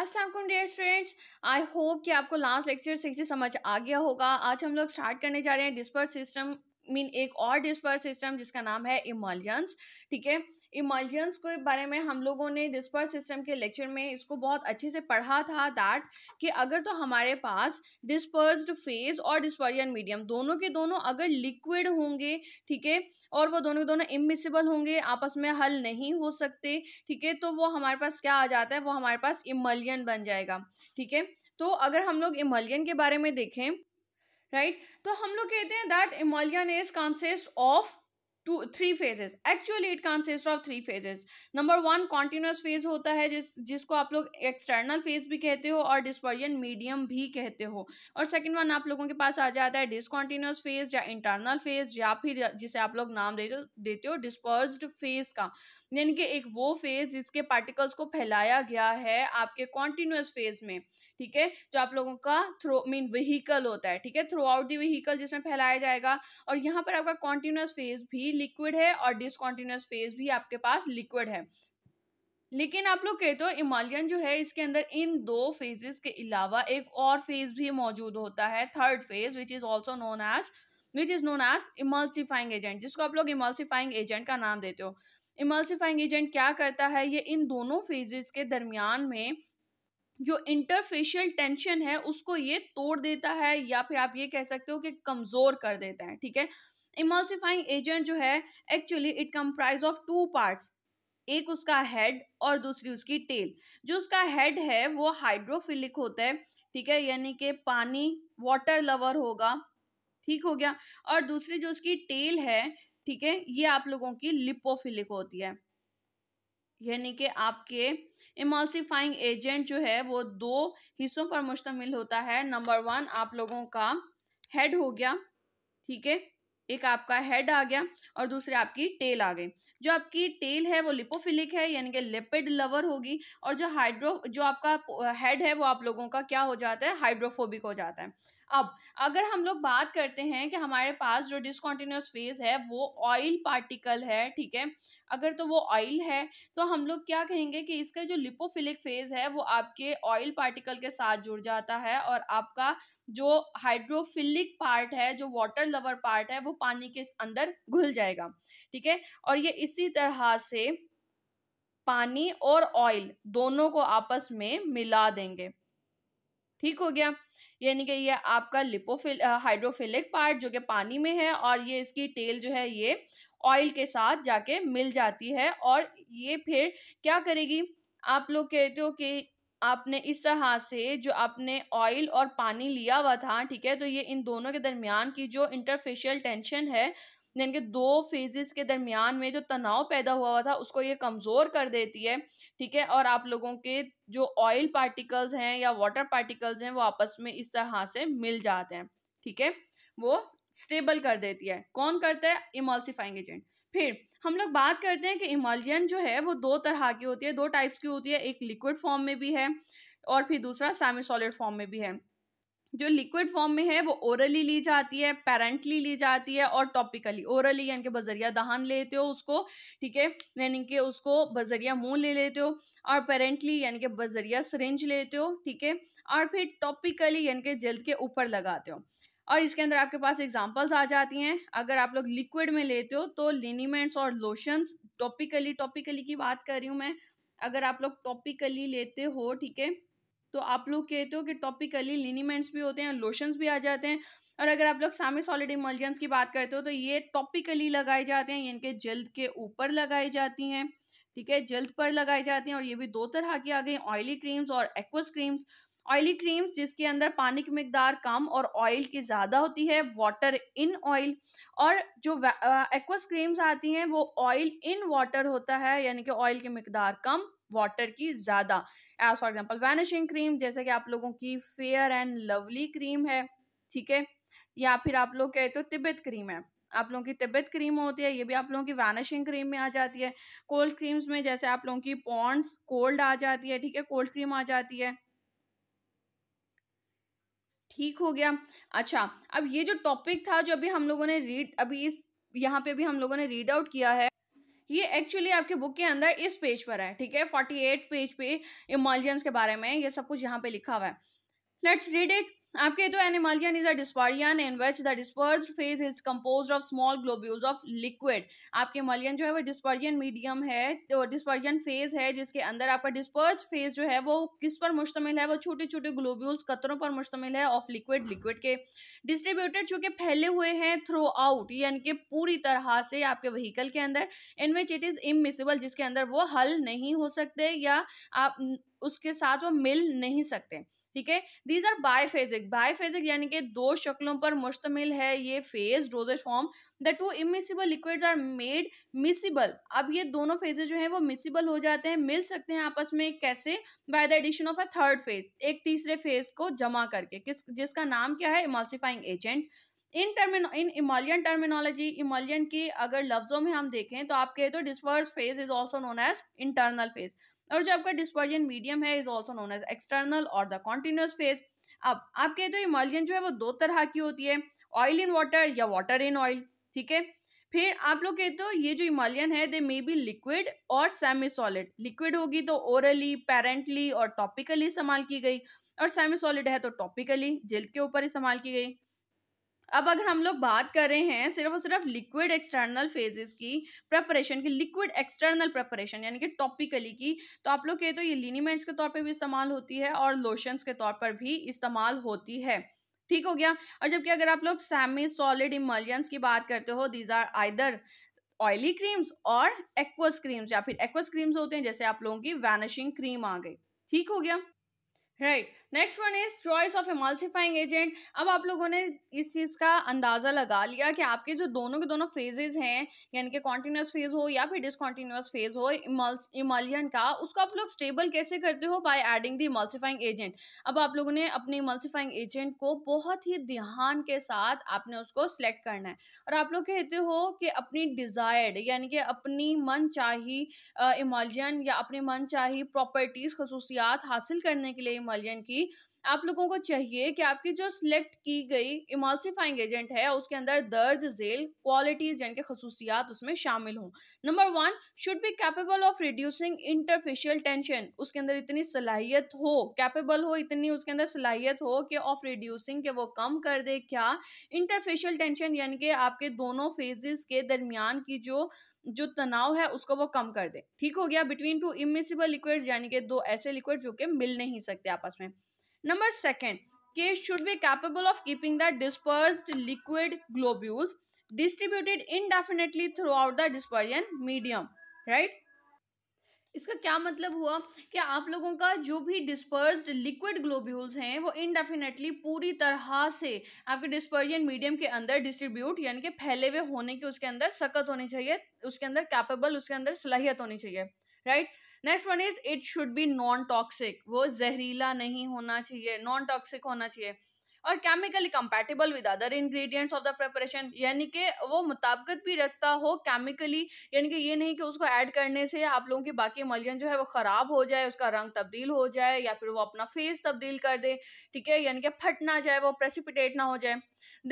Aslam dear students I hope कि आपको last lecture से समझ आ गया होगा आज हम लोग स्टार्ट करने जा रहे हैं डिस्पर्स सिस्टम मीन एक और डिस्पर सिस्टम जिसका नाम है इमोलियंस ठीक है इमोलियंस के बारे में हम लोगों ने डिस्पर सिस्टम के लेक्चर में इसको बहुत अच्छे से पढ़ा था दैट कि अगर तो हमारे पास डिस्पर्स फेज और डिस्पर्जन मीडियम दोनों के दोनों अगर लिक्विड होंगे ठीक है और वो दोनों के दोनों इमिसिबल होंगे आपस में हल नहीं हो सकते ठीक है तो वो हमारे पास क्या आ जाता है वो हमारे पास इमलियन बन जाएगा ठीक है तो अगर हम लोग इमलियन के बारे में देखें राइट right? तो हम लोग कहते हैं that emulsion as consist of two three phases actually it consist of three phases number one continuous phase होता है जिस जिसको आप लोग एक्सटर्नल फेज भी कहते हो और डिस्पर्जन मीडियम भी कहते हो और सेकेंड वन आप लोगों के पास आ जाता है डिसकॉन्टिन्यूस फेज या इंटरनल फेज या फिर जिसे आप लोग नाम देते हो देते हो डिस्पर्ज फेज का यानी कि एक वो फेज जिसके पार्टिकल्स को फैलाया गया है आपके कॉन्टिन्यूस फेज में ठीक है जो आप लोगों का थ्रो मीन व्हीकल होता है ठीक है थ्रू आउट दी व्हीकल जिसमें फैलाया जाएगा और यहाँ पर आपका कॉन्टिन्यूस फेज भी लिक्विड है और डिसकॉन्टिन्यूस फेज भी आपके पास लिक्विड है लेकिन आप लोग कहते तो हो इमालियन जो है इसके अंदर इन दो फेजेस के अलावा एक और फेज भी मौजूद होता है third phase which is also known as which is known as emulsifying agent जिसको आप लोग इमल्सिफाइंग एजेंट का नाम देते हो इमल्सिफाइंग एजेंट क्या करता है ये इन दोनों फेजेस के दरमियान में जो इंटरफेशियल टेंशन है उसको ये तोड़ देता है या फिर आप ये कह सकते हो कि कमज़ोर कर देता है ठीक है इमल्सिफाइंग एजेंट जो है actually it comprise of two parts एक उसका हेड और दूसरी उसकी टेल जो उसका हेड है वो हाइड्रोफिलिक होता है ठीक है यानी कि पानी वाटर लवर होगा ठीक हो गया और दूसरी जो उसकी टेल है ठीक है ये आप लोगों की लिपोफिलिक होती है यानी कि आपके इमल्सिफाइंग एजेंट जो है वो दो हिस्सों पर मुश्तमिल होता है नंबर वन आप लोगों का हेड हो गया ठीक है एक आपका हेड आ गया और दूसरे आपकी टेल आ गई जो आपकी टेल है वो लिपोफिलिक है यानी कि लिपिड लवर होगी और जो हाइड्रो जो आपका हेड है वो आप लोगों का क्या हो जाता है हाइड्रोफोबिक हो जाता है अब अगर हम लोग बात करते हैं कि हमारे पास जो डिसकॉन्टिन्यूस फेज है वो ऑयल पार्टिकल है ठीक है अगर तो वो ऑयल है तो हम लोग क्या कहेंगे कि इसका जो लिपोफिलिक फेज है वो आपके ऑयल पार्टिकल के साथ जुड़ जाता है और आपका जो हाइड्रोफिलिक पार्ट है जो वाटर लवर पार्ट है वो पानी के अंदर घुल जाएगा ठीक है और ये इसी तरह से पानी और ऑयल दोनों को आपस में मिला देंगे ठीक हो गया यानी कि ये आपका लिपोफिल हाइड्रोफिलिक पार्ट जो कि पानी में है और ये इसकी टेल जो है ये ऑयल के साथ जाके मिल जाती है और ये फिर क्या करेगी आप लोग कहते हो कि आपने इस तरह से जो आपने ऑयल और पानी लिया हुआ था ठीक है तो ये इन दोनों के दरमियान की जो इंटरफेशियल टेंशन है यानी कि दो फेजेस के दरमियान में जो तनाव पैदा हुआ हुआ था उसको ये कमज़ोर कर देती है ठीक है और आप लोगों के जो ऑयल पार्टिकल्स हैं या वाटर पार्टिकल्स हैं वो आपस में इस तरह से मिल जाते हैं ठीक है वो स्टेबल कर देती है कौन करता है इमोल्सिफाइंग एजेंट फिर हम लोग बात करते हैं कि इमोलियन जो है वो दो तरह की होती है दो टाइप्स की होती है एक लिक्विड फॉर्म में भी है और फिर दूसरा सेमी सॉलिड फॉर्म में भी है जो लिक्विड फॉर्म में है वो ओरली ली जाती है पेरेंटली ली जाती है और टॉपिकली ओरली यानी कि बजरिया दहन लेते हो उसको ठीक है यानी कि उसको बजरिया मुंह ले लेते हो और पेरेंटली यानी कि बजरिया सरेंज लेते हो ठीक है और फिर टॉपिकली यानी कि जल्द के ऊपर लगाते हो और इसके अंदर आपके पास एग्जाम्पल्स आ जाती हैं अगर आप लोग लिक्विड में लेते हो तो लिनीमेंट्स और लोशंस टॉपिकली टॉपिकली की बात कर रही हूँ मैं अगर आप लोग टॉपिकली लेते हो ठीक है तो आप लोग कहते हो कि टॉपिकली लिनीमेंट्स भी होते हैं लोशंस भी आ जाते हैं और अगर आप लोग सामी सॉलिड इमल्जेंस की बात करते हो तो ये टॉपिकली लगाए जाते हैं इनके जल्द के ऊपर लगाई जाती हैं ठीक है जल्द पर लगाई जाती हैं और ये भी दो तरह की आ गई ऑयली क्रीम्स और एक्वस क्रीम्स ऑयली क्रीम्स जिसके अंदर पानी की मकदार कम और ऑयल की ज़्यादा होती है वाटर इन ऑयल और जो एक्वस क्रीम्स आती हैं वो ऑयल इन वाटर होता है यानी कि ऑयल की मकदार कम वाटर की ज़्यादा as for example vanishing cream जैसे कि आप लोगों की फेयर एंड लवली क्रीम है ठीक है या फिर आप लोग कहते हो तिब्बत क्रीम है आप लोगों की तिब्बत क्रीम होती है ये भी आप लोगों की वैनिशिंग क्रीम में आ जाती है कोल्ड क्रीम्स में जैसे आप लोगों की पॉन्ड्स कोल्ड आ जाती है ठीक है कोल्ड क्रीम आ जाती है ठीक हो गया अच्छा अब ये जो टॉपिक था जो अभी हम लोगों ने रीड अभी इस यहाँ पे भी हम लोगों ने रीड आउट किया है ये एक्चुअली आपके बुक के अंदर इस पेज पर है ठीक है फोर्टी एट पेज पे इमोलजेंस के बारे में ये सब कुछ यहाँ पे लिखा हुआ है लेट्स रीड इट आपके After तो emulsion is a dispersion in which the disperse phase is compose of small globules of liquid आपके मलियन जो है वो डिस्पर्जन मीडियम है तो डिस्पर्जन फेज है जिसके अंदर आपका डिस्पर्स फेज जो है वो किस पर मुश्तमिल है वो छोटे छोटे ग्लोब्यूल्स कतरों पर मुश्तमिल है ऑफ लिक्विड लिक्विड के डिस्ट्रीब्यूटेड चूँकि फैले हुए हैं थ्रू आउट यानी कि पूरी तरह से आपके वहीकल के अंदर in which it is immiscible जिसके अंदर वो हल नहीं हो सकते या आप उसके साथ वो मिल नहीं सकते ठीक है दीज आर बायफेजिक बायफेजिक यानी कि दो शक्लों पर मुश्तमिल है ये फेज रोजेज form the two immiscible liquids are made miscible अब ये दोनों फेजेज जो हैं वो मिसिबल हो जाते हैं मिल सकते हैं आपस में कैसे by the addition of a third phase एक तीसरे फेज को जमा करके किस जिसका नाम क्या है emulsifying agent in term in emulsion terminology emulsion की अगर लफ्जों में हम देखें तो आप कहे तो disperse phase is also known as internal phase और जो आपका डिस्पर्जन मीडियम है is also known as external और द कॉन्टिन्यूस फेज अब आपके तो इमोलियन जो है वो दो तरह की होती है oil in water or water in oil ठीक है फिर आप लोग कहते हो ये जो इमोलियन है दे मे बी लिक्विड और सेमी सॉलिड लिक्विड होगी तो ओरली पेरेंटली और टॉपिकली इस्तेमाल की गई और सेमी सॉलिड है तो टॉपिकली जेल के ऊपर इस्तेमाल की गई अब अगर हम लोग बात कर रहे हैं सिर्फ और सिर्फ लिक्विड एक्सटर्नल फेजेस की प्रेपरेशन की लिक्विड एक्सटर्नल प्रेपरेशन यानी कि टॉपिकली की तो आप लोग कहे तो ये लिनीमेंट्स के तौर पर भी इस्तेमाल होती है और लोशंस के तौर पर भी इस्तेमाल होती है ठीक हो गया और जबकि अगर आप लोग सेमी सॉलिड इमलियंस की बात करते हो these are either oily creams और एक्वस क्रीम्स या फिर एक्वस क्रीम्स होते हैं जैसे आप लोगों की वैनिशिंग क्रीम आ गई ठीक हो गया right right. Next one is choice of emulsifying agent अब आप लोगों ने इस चीज़ का अंदाज़ा लगा लिया कि आपके जो दोनों के दोनों फेजेज हैं यानी कि कॉन्टीन्यूस फेज हो या फिर डिसकॉन्टीन्यूस फेज हो इमालियन का उसको आप लोग स्टेबल कैसे करते हो by adding the emulsifying agent अब आप लोगों ने अपने इमालसिफाइंग एजेंट को बहुत ही ध्यान के साथ आपने उसको सिलेक्ट करना है और आप लोग कहते हो कि अपनी डिज़ायर्ड यानी कि अपनी मन चाही इमालियन या अपनी मन चाही प्रॉपर्टीज़ खसूसियात हासिल करने के लिए इमालियन की होगी आप लोगों को चाहिए कि आपकी जो सिलेक्ट की गई इमालसिफाइंग एजेंट है उसके अंदर दर्ज जेल क्वालिटीज यानी कि खसूसियात उसमें शामिल हों number one should be capable of reducing interfacial tension उसके अंदर इतनी सलाहियत हो कैपेबल हो इतनी उसके अंदर सलाहियत हो कि ऑफ रिड्यूसिंग के वो कम कर दे क्या इंटरफेशियल टेंशन यानी कि आपके दोनों फेजेस के दरमियान की जो जो तनाव है उसको वो कम कर दे ठीक हो गया बिटवीन टू इमिसिबल लिक्विड यानी कि दो ऐसे लिक्विड जो कि मिल नहीं सकते आपस में नंबर सेकेंड के should be capable of keeping the disperse liquid globules distributed indefinitely throughout the dispersion medium right इसका क्या मतलब हुआ कि आप लोगों का जो भी डिस्पर्स लिक्विड ग्लोब्यूल्स हैं वो इनडेफिनेटली पूरी तरह से आपके डिस्पर्जन मीडियम के अंदर डिस्ट्रीब्यूट यानी कि फैले हुए होने के उसके अंदर सकत होनी चाहिए उसके अंदर कैपेबल उसके अंदर सलाहियत होनी चाहिए right right? Next one is it should be non toxic वो जहरीला नहीं होना चाहिए नॉन टॉक्सिक होना चाहिए और chemically compatible with other ingredients of the preparation यानी कि वो मुताबकत भी रखता हो केमिकली यानी कि ये नहीं कि उसको ऐड करने से आप लोगों की बाकी मलियन जो है वो ख़राब हो जाए उसका रंग तब्दील हो जाए या फिर वो अपना फेस तब्दील कर दे ठीक है यानी कि फट ना जाए वो प्रेसिपिटेट ना हो जाए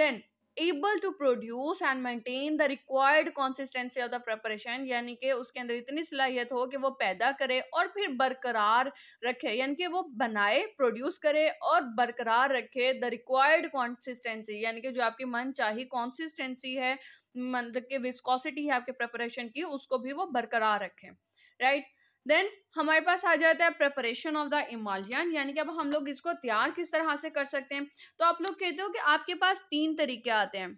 then able to produce and maintain the required consistency of the preparation यानी कि उसके अंदर इतनी सलाहियत हो कि वो पैदा करे और फिर बरकरार रखे यानी कि वो बनाए प्रोड्यूस करे और बरकरार रखे द रिक्वायर्ड कॉन्सिस्टेंसी यानी कि जो आपकी मन चाहिए कॉन्सिस्टेंसी है मतलब कि विस्कोसिटी है आपके प्रेपरेशन की उसको भी वो बरकरार रखें राइट right? देन हमारे पास आ जाता है प्रेपरेशन ऑफ द इमालियन यानी कि अब हम लोग इसको तैयार किस तरह से कर सकते हैं तो आप लोग कहते हो कि आपके पास तीन तरीके आते हैं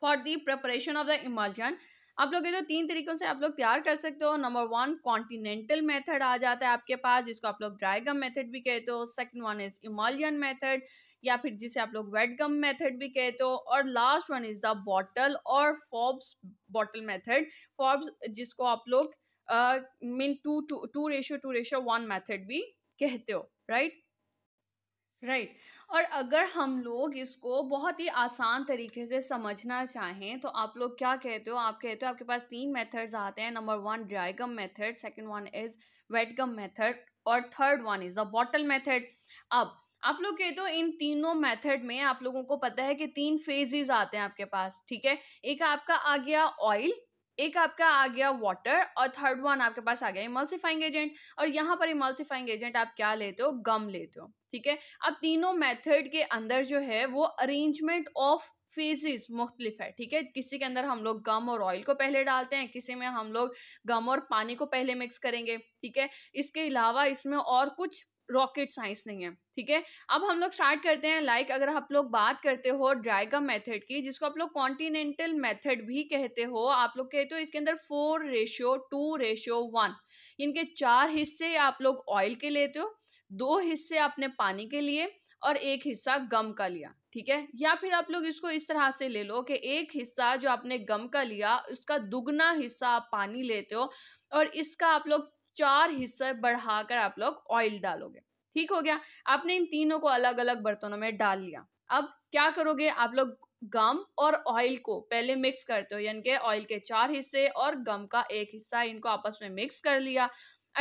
for the preparation of the emulsion आप लोग ये तो तीन तरीकों से आप लोग तैयार कर सकते हो नंबर वन कॉन्टिनेंटल मेथड आ जाता है आपके पास जिसको आप लोग ड्राई गम मेथड भी कहते हो second one is emulsion method या फिर जिसे आप लोग वेट गम मेथड भी कहते हो और last one is the bottle or Forbes bottle method Forbes जिसको आप लोग mean two two two ratio two ratio one method भी कहते हो राइट right? Right right. और अगर हम लोग इसको बहुत ही आसान तरीके से समझना चाहें तो आप लोग क्या कहते हो आप कहते हो आपके पास तीन मेथड्स आते हैं number one dry gum method second one is wet gum method और third one is the bottle method अब आप लोग कहते हो इन तीनों मेथड में आप लोगों को पता है कि तीन फेजेस आते हैं आपके पास ठीक है एक आपका आ गया ऑयल एक आपका आ गया वाटर और थर्ड वन आपके पास आ गया इमल्सिफाइंग एजेंट और यहाँ पर इमल्सिफाइंग एजेंट आप क्या लेते हो गम लेते हो ठीक है अब तीनों मेथड के अंदर जो है वो अरेंजमेंट ऑफ फेजेस मुख्तलिफ है ठीक है किसी के अंदर हम लोग गम और ऑयल को पहले डालते हैं किसी में हम लोग गम और पानी को पहले मिक्स करेंगे ठीक है इसके अलावा इसमें और कुछ रॉकेट साइंस नहीं है ठीक है अब हम लोग स्टार्ट करते हैं लाइक like, अगर आप लोग बात करते हो ड्राइगम मेथड की जिसको आप लोग कॉन्टिनेंटल मेथड भी कहते हो आप लोग कहते हो इसके अंदर four ratio two ratio one इनके चार हिस्से आप लोग ऑयल के लेते हो दो हिस्से आपने पानी के लिए और एक हिस्सा गम का लिया ठीक है या फिर आप लोग इसको इस तरह से ले लो कि एक हिस्सा जो आपने गम का लिया उसका दुगना हिस्सा आप पानी लेते हो और इसका आप लोग चार हिस्से बढ़ाकर आप लोग ऑयल डालोगे ठीक हो गया आपने इन तीनों को अलग अलग बर्तनों में डाल लिया अब क्या करोगे आप लोग गम और ऑयल को पहले मिक्स करते हो यानी कि ऑयल के चार हिस्से और गम का एक हिस्सा इनको आपस में मिक्स कर लिया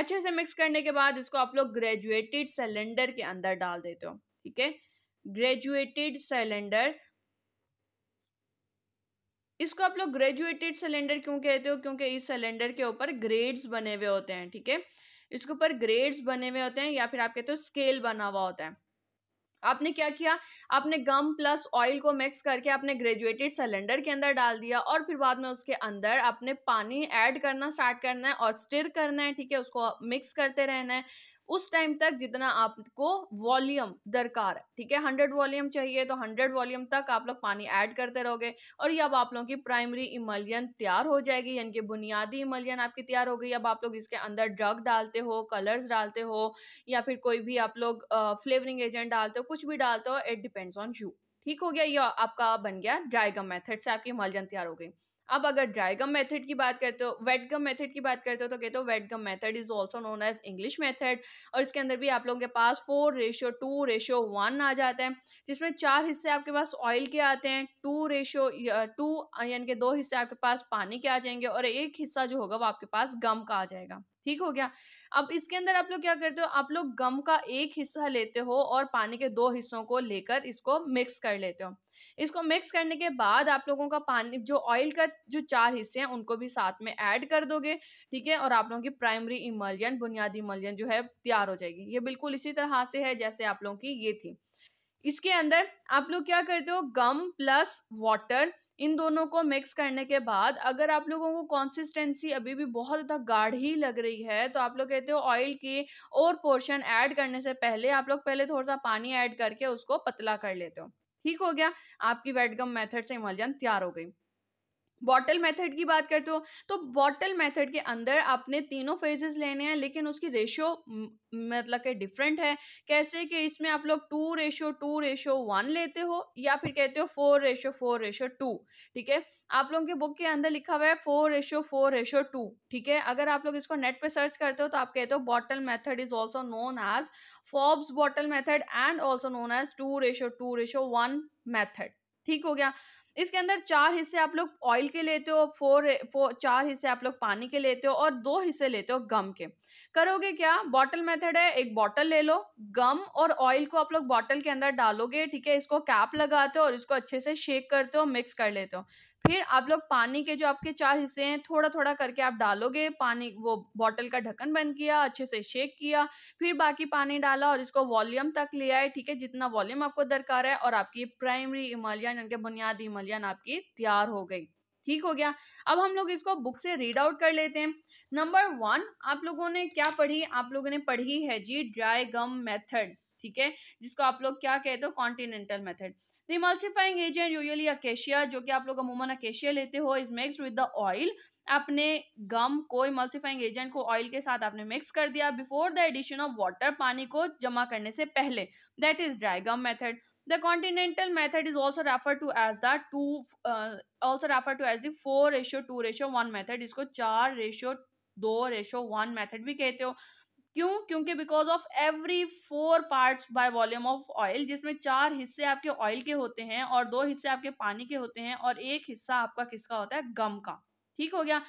अच्छे से मिक्स करने के बाद इसको आप लोग ग्रेजुएटेड सिलेंडर के अंदर डाल देते हो ठीक है ग्रेजुएटेड सिलेंडर इसको आप लोग ग्रेजुएटेड सिलेंडर क्यों कहते हो क्योंकि इस सिलेंडर के ऊपर ग्रेड्स बने हुए होते हैं ठीक है इसके ऊपर ग्रेड्स बने हुए होते हैं या फिर आप कहते हो स्केल बना हुआ होता है आपने क्या किया आपने गम प्लस ऑयल को मिक्स करके आपने ग्रेजुएटेड सिलेंडर के अंदर डाल दिया और फिर बाद में उसके अंदर आपने पानी ऐड करना स्टार्ट करना है और स्टिर करना है ठीक है उसको मिक्स करते रहना है उस टाइम तक जितना आपको वॉल्यूम दरकार है ठीक है हंड्रेड वॉल्यूम चाहिए तो हंड्रेड वॉल्यूम तक आप लोग पानी ऐड करते रहोगे और ये अब आप लोगों की प्राइमरी इमलियन तैयार हो जाएगी यानी कि बुनियादी इमलियन आपकी तैयार हो गई अब आप लोग इसके अंदर ड्रग डालते हो कलर्स डालते हो या फिर कोई भी आप लोग फ्लेवरिंग एजेंट डालते हो कुछ भी डालते हो इट डिपेंड्स ऑन यू ठीक हो गया ये आपका बन गया ड्राइगम मेथड से आपकी इमलियन तैयार हो गई अब अगर ड्राई गम मेथड की बात करते हो वेट गम मेथड की बात करते हो तो कहते हो wet gum method is also known as English method और इसके अंदर भी आप लोगों के पास four ratio two ratio one आ जाता है जिसमें चार हिस्से आपके पास ऑयल के आते हैं टू रेशो टू यानी कि दो हिस्से आपके पास पानी के आ जाएंगे और एक हिस्सा जो होगा वो आपके पास गम का आ जाएगा ठीक हो गया अब इसके अंदर आप लोग क्या करते हो आप लोग गम का एक हिस्सा लेते हो और पानी के दो हिस्सों को लेकर इसको मिक्स कर लेते हो इसको मिक्स करने के बाद आप लोगों का पानी जो ऑयल का जो चार हिस्से हैं उनको भी साथ में ऐड कर दोगे ठीक है और आप लोगों की प्राइमरी इमलियन बुनियादी इमलियन जो है तैयार हो जाएगी ये बिल्कुल इसी तरह से है जैसे आप लोगों की ये थी इसके अंदर आप लोग क्या करते हो गम प्लस वाटर इन दोनों को मिक्स करने के बाद अगर आप लोगों को कंसिस्टेंसी अभी भी बहुत ज़्यादा गाढ़ी लग रही है तो आप लोग कहते हो ऑयल के और पोर्शन ऐड करने से पहले आप लोग पहले थोड़ा सा पानी ऐड करके उसको पतला कर लेते हो ठीक हो गया आपकी वेटगम मेथड से इमलजन तैयार हो गई बॉटल मेथड की बात करते हो तो बॉटल मेथड के अंदर आपने तीनों फेजेस लेने हैं लेकिन उसकी रेशियो मतलब के डिफरेंट है कैसे कि इसमें आप लोग two ratio two ratio one लेते हो या फिर कहते हो four ratio four ratio two ठीक है आप लोगों के बुक के अंदर लिखा हुआ है four ratio four ratio two ठीक है अगर आप लोग इसको नेट पे सर्च करते हो तो आप कहते हो bottle method is also known as Forbes bottle method and also known as two ratio two ratio one method ठीक हो गया इसके अंदर चार हिस्से आप लोग ऑयल के लेते हो फोर फोर चार हिस्से आप लोग पानी के लेते हो और दो हिस्से लेते हो गम के करोगे क्या बॉटल मेथड है एक बॉटल ले लो गम और ऑयल को आप लोग बॉटल के अंदर डालोगे ठीक है इसको कैप लगाते हो और इसको अच्छे से शेक करते हो मिक्स कर लेते हो फिर आप लोग पानी के जो आपके चार हिस्से हैं थोड़ा थोड़ा करके आप डालोगे पानी वो बॉटल का ढक्कन बंद किया अच्छे से शेक किया फिर बाकी पानी डाला और इसको वॉल्यूम तक ले आए ठीक है जितना वॉल्यूम आपको दरकार है और आपकी प्राइमरी इमालियन यानी कि बुनियादी इमालियन आपकी तैयार हो गई ठीक हो गया अब हम लोग इसको बुक से रीड आउट कर लेते हैं नंबर वन आप लोगों ने क्या पढ़ी आप लोगों ने पढ़ी है जी ड्राई गम मेथड ठीक है जिसको आप लोग क्या कहते हो continental method the emulsifying agent usually acacia जो कि आप लोग अमूमन अकेशिया लेते हो is mix with the oil अपने गम को इमल्सिफाइंग एजेंट को ऑयल के साथ आपने मिक्स कर दिया before the addition of water पानी को जमा करने से पहले that is dry gum method the continental method is also refer to as the two also refer to as the four ratio two ratio one method इसको चार ratio दो ratio one method भी कहते हो क्यों क्योंकि because of every four parts by volume of oil जिसमें चार हिस्से आपके ऑयल के होते हैं और दो हिस्से आपके पानी के होते हैं और एक हिस्सा आपका किसका होता है गम का ठीक हो गया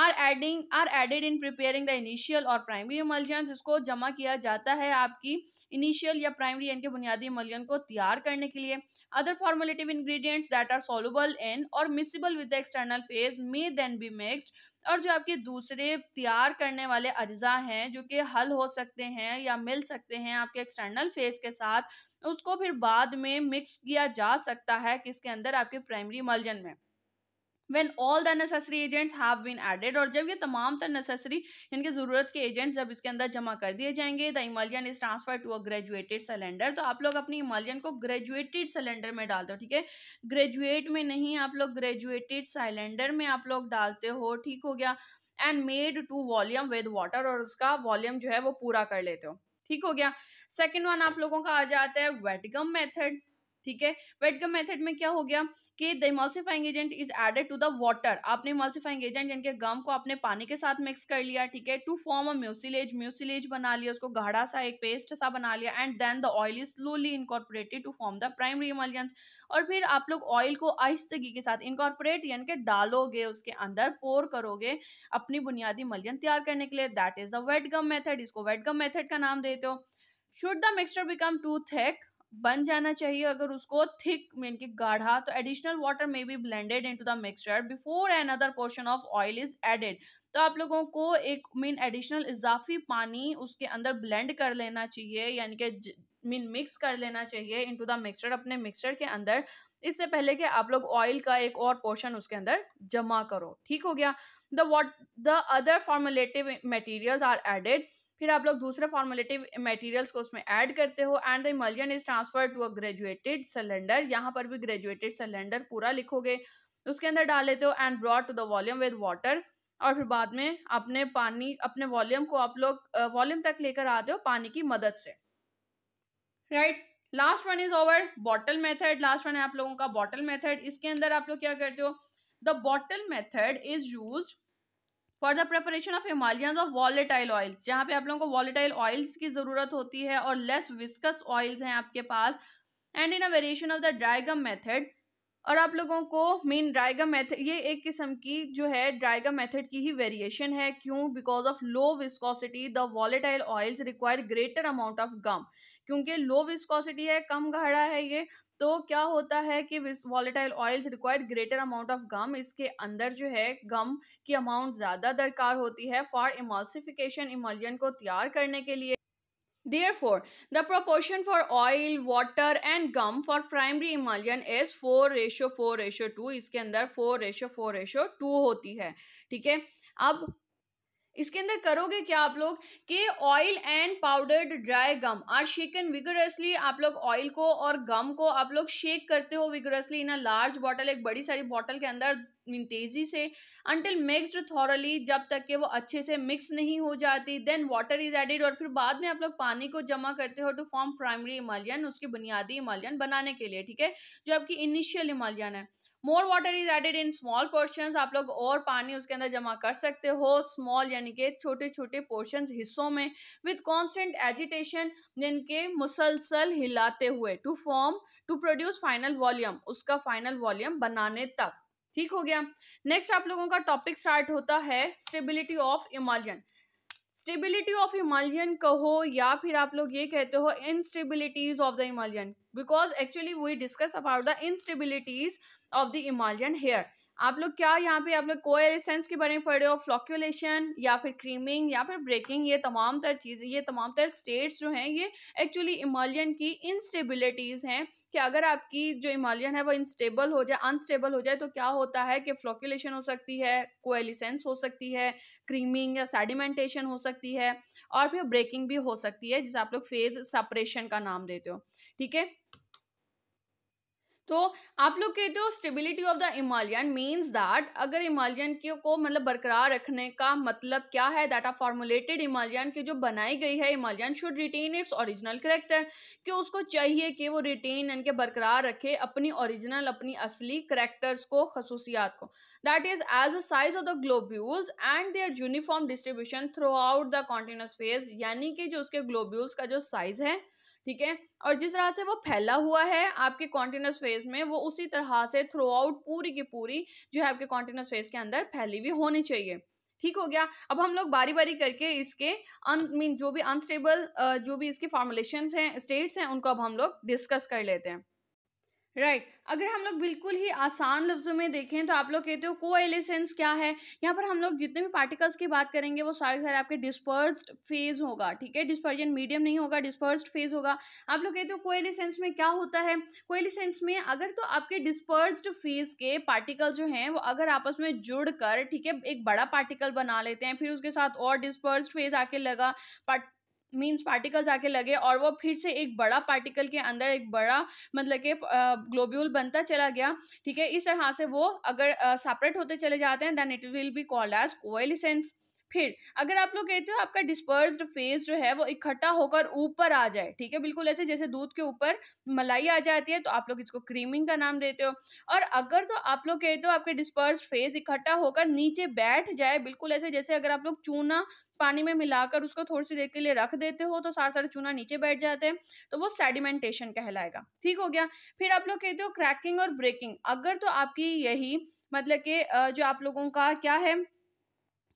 are adding are added in preparing the initial or primary emulsion इसको जमा किया जाता है आपकी इनिशियल या प्राइमरी यानी कि बुनियादी इमल्जन को तैयार करने के लिए other formulative ingredients that are soluble in or miscible with the external phase may then be mixed और जो आपके दूसरे तैयार करने वाले अज्जा हैं जो कि हल हो सकते हैं या मिल सकते हैं आपके एक्सटर्नल फेज के साथ उसको फिर बाद में मिक्स किया जा सकता है किसके अंदर आपके प्राइमरी इमल्जन में when all the necessary agents have been added और जब ये तमाम तर नेसेसरी इनके ज़रूरत के एजेंट्स जब इसके अंदर जमा कर दिए जाएंगे the emulsion is transfer to a graduated cylinder तो आप लोग अपनी इमालियन को ग्रेजुएटेड सिलेंडर में डालते हो ठीक है ग्रेजुएट में नहीं आप लोग ग्रेजुएटेड सिलेंडर में आप लोग डालते हो ठीक हो गया and made to volume with water और उसका वॉल्यूम जो है वो पूरा कर लेते हो ठीक हो गया सेकेंड वन आप लोगों का आ जाता है वेटगम मेथड ठीक है वेट गम मेथड में क्या हो गया कि the emulsifying agent is added to the water आपने इमोल्सिफाइंग एजेंट यानी कि गम को आपने पानी के साथ मिक्स कर लिया ठीक है to form a mucilage mucilage बना लिया उसको गाढ़ा सा एक पेस्ट सा बना लिया and then the oil is slowly incorporated to form the primary emulsion और फिर आप लोग ऑयल को आहिस्तगी के साथ इनकॉर्पोरेट यानी कि डालोगे उसके अंदर पोर करोगे अपनी बुनियादी मलियन तैयार करने के लिए that is the wet gum method इसको वेट गम मेथड का नाम देते हो should the mixture become too thick बन जाना चाहिए अगर उसको थिक मीन की गाढ़ा तो additional water may be blended to the mixture before another portion of oil is added तो आप लोगों को एक मीन एडिशनल इजाफी पानी उसके अंदर ब्लेंड कर लेना चाहिए यानी कि मीन मिक्स कर लेना चाहिए इन टू द मिक्सचर अपने मिक्सचर के अंदर इससे पहले कि आप लोग ऑयल का एक और पोर्शन उसके अंदर जमा करो ठीक हो गया the what the other formulative material are added फिर आप लोग दूसरे फॉर्मुलेटिव मटेरियल्स को उसमें ऐड करते हो and the emulsion is transfer to a graduated cylinder यहाँ पर भी ग्रेजुएटेड सिलेंडर पूरा लिखोगे उसके अंदर डाल लेते हो and brought to the volume with water और फिर बाद में अपने पानी अपने वॉल्यूम को आप लोग वॉल्यूम तक लेकर आते हो पानी की मदद से right last one is over bottle method last one है आप लोगों का बॉटल मेथड इसके अंदर आप लोग क्या करते हो the bottle method is use for the preparation of emulsion of volatile oils जहाँ पे आप लोगों को वॉलेटाइल ऑयल्स की ज़रूरत होती है और लेस विस्कस ऑयल्स हैं आपके पास and in a variation of the dry gum method और आप लोगों को मेन ड्राइगम मेथड ये एक किस्म की जो है ड्राइगम मेथड की ही वेरिएशन है क्यों because of low viscosity the volatile oils require greater amount of gum क्योंकि लो विस्कोसिटी है कम गाढ़ा है ये तो क्या होता है कि volatile oils required greater amount of gum इसके अंदर जो है गम की अमाउंट ज़्यादा दरकार होती है फॉर इमल्सिफिकेशन इमोलियन को तैयार करने के लिए Therefore, the proportion for oil, water and gum for primary emulsion is 4 ratio 4 ratio 2. इसके अंदर 4 ratio 4 ratio 2 होती है ठीक है अब इसके अंदर करोगे क्या आप लोग कि oil and powdered dry gum are shaken vigorously आप लोग ऑयल को और गम को आप लोग शेक करते हो vigorously in a large bottle एक बड़ी सारी बॉटल के अंदर मीन तेज़ी से अनटिल मिक्सड थॉरली जब तक कि वो अच्छे से मिक्स नहीं हो जाती देन वाटर इज एडिड और फिर बाद में आप लोग पानी को जमा करते हो टू फॉर्म प्राइमरी इमालियन उसकी बुनियादी इमालियन बनाने के लिए ठीक है जो आपकी इनिशियल इमालियन है more water is added in small portion आप लोग और पानी उसके अंदर जमा कर सकते हो स्मॉल यानी कि छोटे छोटे पोर्शन हिस्सों में विद कॉन्स्टेंट एजिटेशन जिनके मुसलसल हिलाते हुए to form to produce final volume उसका फाइनल वॉल्यूम बनाने तक ठीक हो गया नेक्स्ट आप लोगों का टॉपिक स्टार्ट होता है stability of emulsion stability of emulsion कहो या फिर आप लोग ये कहते हो instabilities of the emulsion because actually we discuss about the instabilities of the emulsion here आप लोग क्या यहाँ पे आप लोग कोएलिसेंस के बारे में पढ़ रहे हो फ्लॉक्यूलेशन या फिर क्रीमिंग या फिर ब्रेकिंग ये तमाम तर चीज़ें ये तमाम तर स्टेट्स जो हैं ये एक्चुअली इमालियन की इनस्टेबिलिटीज़ हैं कि अगर आपकी जो इमालियन है वो इंस्टेबल हो जाए अनस्टेबल हो जाए तो क्या होता है कि फ्लॉक्यूलेशन हो सकती है कोएलिसेंस हो सकती है क्रीमिंग या सेडिमेंटेशन हो सकती है और फिर ब्रेकिंग भी हो सकती है जिसे आप लोग फेज सेपरेशन का नाम देते हो ठीक है तो आप लोग कहते हो stability of the emulsion means that अगर इमालियन को मतलब बरकरार रखने का मतलब क्या है दैट आ फॉर्मुलेटेड इमालियन की जो बनाई गई है emulsion should retain its original character कि उसको चाहिए कि वो रिटेन यानी कि बरकरार रखे अपनी ओरिजिनल अपनी असली करेक्टर्स को खसूसियात को that is as a size of the globules and their uniform distribution throughout the continuous phase यानी कि जो उसके ग्लोब्यूल्स का जो साइज है ठीक है और जिस तरह से वो फैला हुआ है आपके कॉन्टिन्यूस फेज में वो उसी तरह से थ्रू आउट पूरी की पूरी जो है आपके कॉन्टिन्यूस फेज के अंदर फैली हुई होनी चाहिए ठीक हो गया अब हम लोग बारी बारी करके इसके अन मीन जो भी अनस्टेबल जो भी इसके फॉर्मुलेशन हैं स्टेट्स हैं उनको अब हम लोग डिस्कस कर लेते हैं राइट right. अगर हम लोग बिल्कुल ही आसान लफ्ज़ों में देखें तो आप लोग कहते हो कोएलिसेंस क्या है यहाँ पर हम लोग जितने भी पार्टिकल्स की बात करेंगे वो सारे सारे आपके डिस्पर्स्ड फेज़ होगा ठीक है डिस्पर्जन मीडियम नहीं होगा डिस्पर्स्ड फेज़ होगा आप लोग कहते हो कोएलिसेंस में क्या होता है कोएलिसेंस में अगर तो आपके डिस्पर्स्ड फेज़ के पार्टिकल जो हैं वो अगर आपस में जुड़ कर ठीक है एक बड़ा पार्टिकल बना लेते हैं फिर उसके साथ और डिस्पर्स फेज़ आके लगा मीन्स पार्टिकल्स आके लगे और वो फिर से एक बड़ा पार्टिकल के अंदर एक बड़ा मतलब के ग्लोब्यूल बनता चला गया ठीक है इस तरह से वो अगर सेपरेट होते चले जाते हैं then it will be called as coalescence फिर अगर आप लोग कहते हो आपका डिस्पर्स फेस जो है वो इकट्ठा होकर ऊपर आ जाए ठीक है बिल्कुल ऐसे जैसे दूध के ऊपर मलाई आ जाती है तो आप लोग इसको क्रीमिंग का नाम देते हो और अगर तो आप लोग कहते हो आपके डिस्पर्स फेस इकट्ठा होकर नीचे बैठ जाए बिल्कुल ऐसे जैसे अगर आप लोग चूना पानी में मिलाकर उसको थोड़ी सी देर के लिए रख देते हो तो सारा सारा चूना नीचे बैठ जाते हैं तो वो सेडिमेंटेशन कहलाएगा ठीक हो गया फिर आप लोग कहते हो क्रैकिंग और ब्रेकिंग अगर तो आपकी यही मतलब कि जो आप लोगों का क्या है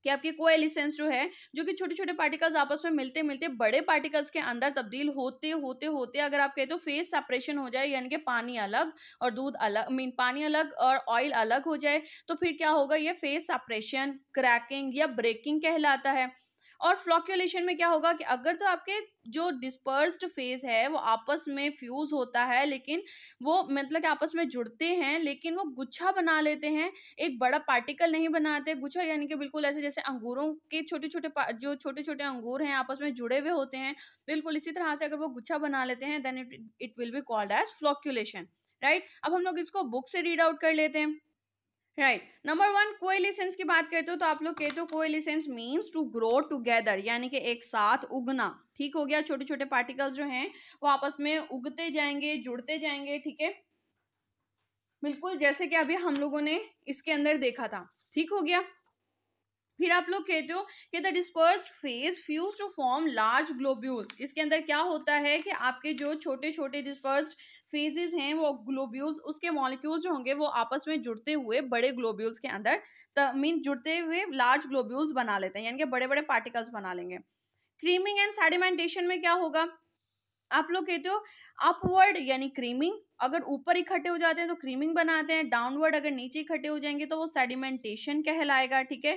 कि आपके एलिसेंस जो है जो कि छोटे छोटे पार्टिकल्स आपस में मिलते मिलते बड़े पार्टिकल्स के अंदर तब्दील होते होते होते अगर आप कहते तो फेस सेपरेशन हो जाए यानी कि पानी अलग और दूध अलग मीन पानी अलग और ऑयल अलग हो जाए तो फिर क्या होगा ये फेस सेपरेशन क्रैकिंग या ब्रेकिंग कहलाता है और फ्लॉक्यूलेशन में क्या होगा कि अगर तो आपके जो डिस्पर्स्ड फेज है वो आपस में फ्यूज होता है लेकिन वो मतलब कि आपस में जुड़ते हैं लेकिन वो गुच्छा बना लेते हैं एक बड़ा पार्टिकल नहीं बनाते गुच्छा यानी कि बिल्कुल ऐसे जैसे अंगूरों के छोटे छोटे जो छोटे छोटे अंगूर हैं आपस में जुड़े हुए होते हैं बिल्कुल इसी तरह से अगर वो गुच्छा बना लेते हैं then it it will be called as flocculation right अब हम लोग इसको बुक से रीड आउट कर लेते हैं राइट नंबर वन कोएलिसेंस की बात करते हो तो आप लोग कहते हो coalescence means to grow together यानी कि एक साथ उगना ठीक हो गया छोटे छोटे पार्टिकल्स जो हैं वो आपस में उगते जाएंगे जुड़ते जाएंगे ठीक है बिल्कुल जैसे कि अभी हम लोगों ने इसके अंदर देखा था ठीक हो गया फिर आप लोग कहते हो कि the disperse phase fuse to form large globules इसके अंदर क्या होता है कि आपके जो छोटे छोटे डिस्पर्स्ड फेजेस हैं वो ग्लोब्यूल्स उसके मॉलिक्यूल्स जो होंगे वो आपस में जुड़ते हुए बड़े ग्लोब्यूल्स के अंदर मीन जुड़ते हुए लार्ज ग्लोब्यूल्स बना लेते हैं यानी कि बड़े बड़े पार्टिकल्स बना लेंगे क्रीमिंग एंड सेडिमेंटेशन में क्या होगा आप लोग कहते हो अपवर्ड यानी क्रीमिंग अगर ऊपर इकट्ठे हो जाते हैं तो क्रीमिंग बनाते हैं डाउनवर्ड अगर नीचे इकट्ठे हो जाएंगे तो वो सेडिमेंटेशन कहलाएगा ठीक है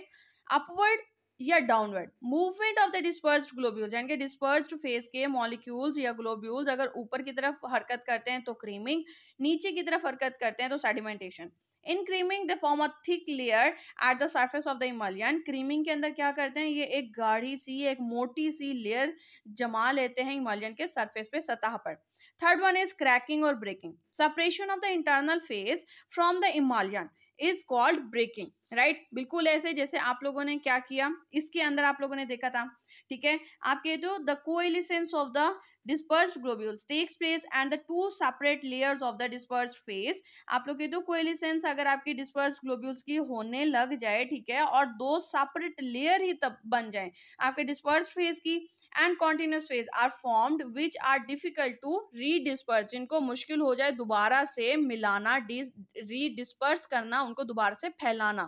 अपवर्ड या downward movement of the disperse globules यानी कि डिस्पर्स फेस के मॉलिक्यूल्स या ग्लोब्यूल्स अगर ऊपर की तरफ हरकत करते हैं तो क्रीमिंग नीचे की तरफ हरकत करते हैं तो sedimentation in creaming the form a thick layer at the surface of the emulsion creaming के अंदर क्या करते हैं ये एक गाढ़ी सी एक मोटी सी लेयर जमा लेते हैं इमालियन के सर्फेस पे सतह पर third one is cracking or breaking separation of the internal phase from the emulsion is called breaking right बिल्कुल ऐसे जैसे आप लोगों ने क्या किया इसके अंदर आप लोगों ने देखा था ठीक है आपके जो the coalescence of the dispersed globules takes place and the two separate layers of the dispersed phase आप लोग ये दो कोएलिसेंस अगर आपकी dispersed globules की होने लग जाए ठीक है और दो separate layer ही तब बन जाए आपके dispersed phase की and continuous phase are formed which are difficult to redisperse जिनको मुश्किल हो जाए दोबारा से मिलाना रीडिस्पर्स करना उनको दोबारा से फैलाना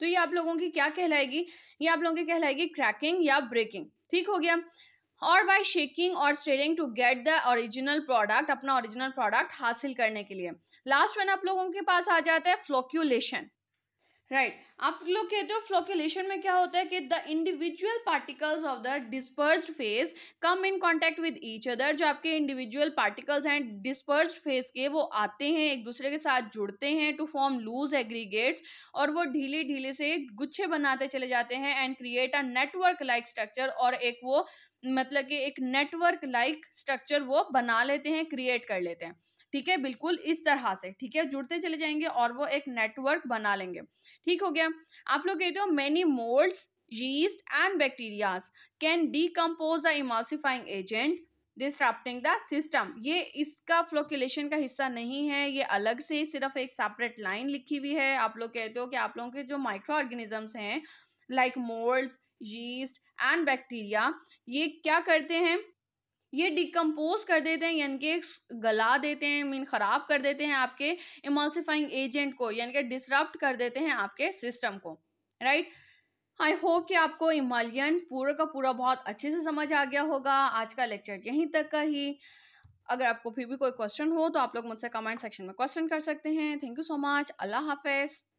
तो ये आप लोगों की क्या कहलाएगी ये आप लोगों की कहलाएगी क्रैकिंग या ब्रेकिंग ठीक हो गया और by shaking or stirring to get the original product अपना ओरिजिनल प्रोडक्ट हासिल करने के लिए लास्ट वन आप लोगों के पास आ जाता है फ्लोक्यूलेशन राइट right. आप लोग कहते हो फ्लोकुलेशन में क्या होता है कि the individual particles of the disperse phase come in contact with each other जो आपके इंडिविजुअल पार्टिकल्स हैं डिस्पर्स फेज के वो आते हैं एक दूसरे के साथ जुड़ते हैं टू फॉर्म लूज एग्रीगेट्स और वो ढीले ढीले से गुच्छे बनाते चले जाते हैं and create a network like structure और एक वो मतलब कि एक नेटवर्क लाइक स्ट्रक्चर वो बना लेते हैं क्रिएट कर लेते हैं ठीक है बिल्कुल इस तरह से ठीक है जुड़ते चले जाएंगे और वो एक नेटवर्क बना लेंगे ठीक हो गया आप लोग कहते हो many moulds yeast and bacterias can decompose the emulsifying agent disrupting the system ये इसका फ्लोकुलेशन का हिस्सा नहीं है ये अलग से सिर्फ एक सेपरेट लाइन लिखी हुई है आप लोग कहते हो कि आप लोगों के जो माइक्रो ऑर्गेनिजम्स हैं like moulds yeast and bacteria ये क्या करते हैं ये डिकम्पोज कर देते हैं यानी कि गला देते हैं मीन ख़राब कर देते हैं आपके इमल्सिफाइंग एजेंट को यानी कि डिसरप्ट कर देते हैं आपके सिस्टम को राइट आई होप कि आपको इमालियन पूरा का पूरा बहुत अच्छे से समझ आ गया होगा आज का लेक्चर यहीं तक का ही अगर आपको फिर भी कोई क्वेश्चन हो तो आप लोग मुझसे कमेंट सेक्शन में क्वेश्चन कर सकते हैं थैंक यू सो मच अल्लाह हाफिज़